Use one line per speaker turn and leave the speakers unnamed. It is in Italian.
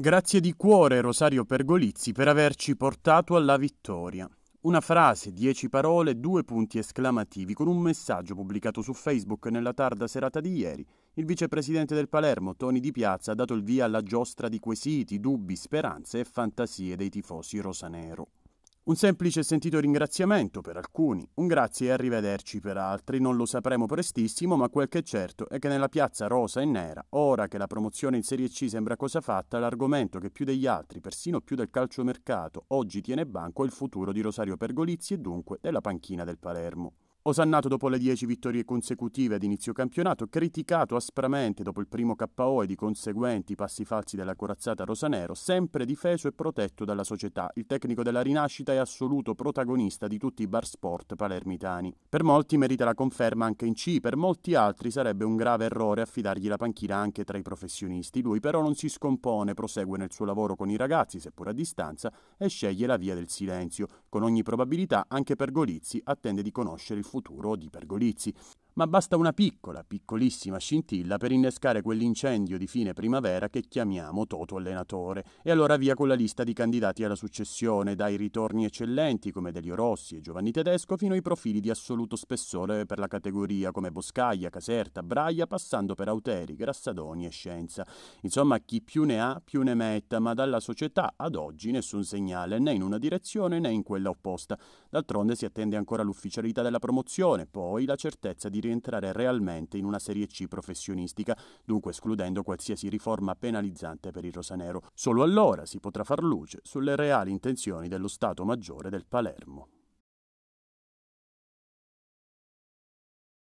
Grazie di cuore Rosario Pergolizzi per averci portato alla vittoria. Una frase, dieci parole, due punti esclamativi con un messaggio pubblicato su Facebook nella tarda serata di ieri. Il vicepresidente del Palermo, Tony Di Piazza, ha dato il via alla giostra di quesiti, dubbi, speranze e fantasie dei tifosi rosanero. Un semplice e sentito ringraziamento per alcuni, un grazie e arrivederci per altri, non lo sapremo prestissimo, ma quel che è certo è che nella piazza rosa e nera, ora che la promozione in Serie C sembra cosa fatta, l'argomento che più degli altri, persino più del calciomercato, oggi tiene banco è il futuro di Rosario Pergolizzi e dunque della panchina del Palermo. Osannato dopo le 10 vittorie consecutive ad inizio campionato, criticato aspramente dopo il primo KO e di conseguenti passi falsi della corazzata rosanero, sempre difeso e protetto dalla società, il tecnico della rinascita è assoluto protagonista di tutti i bar sport palermitani. Per molti merita la conferma anche in C, per molti altri sarebbe un grave errore affidargli la panchina anche tra i professionisti. Lui però non si scompone, prosegue nel suo lavoro con i ragazzi, seppur a distanza, e sceglie la via del silenzio, con ogni probabilità anche Pergolizzi attende di conoscere il futuro di Pergolizzi, ma basta una piccola, piccolissima scintilla per innescare quell'incendio di fine primavera che chiamiamo Toto allenatore. E allora via con la lista di candidati alla successione, dai ritorni eccellenti come Delio Rossi e Giovanni Tedesco fino ai profili di assoluto spessore per la categoria come Boscaglia, Caserta, Braia, passando per Auteri, Grassadoni e Scienza. Insomma, chi più ne ha più ne metta, ma dalla società ad oggi nessun segnale né in una direzione né in quella opposta. D'altronde si attende ancora l'ufficialità della promozione, poi la certezza di entrare realmente in una Serie C professionistica, dunque escludendo qualsiasi riforma penalizzante per il rosanero. Solo allora si potrà far luce sulle reali intenzioni dello Stato Maggiore del Palermo.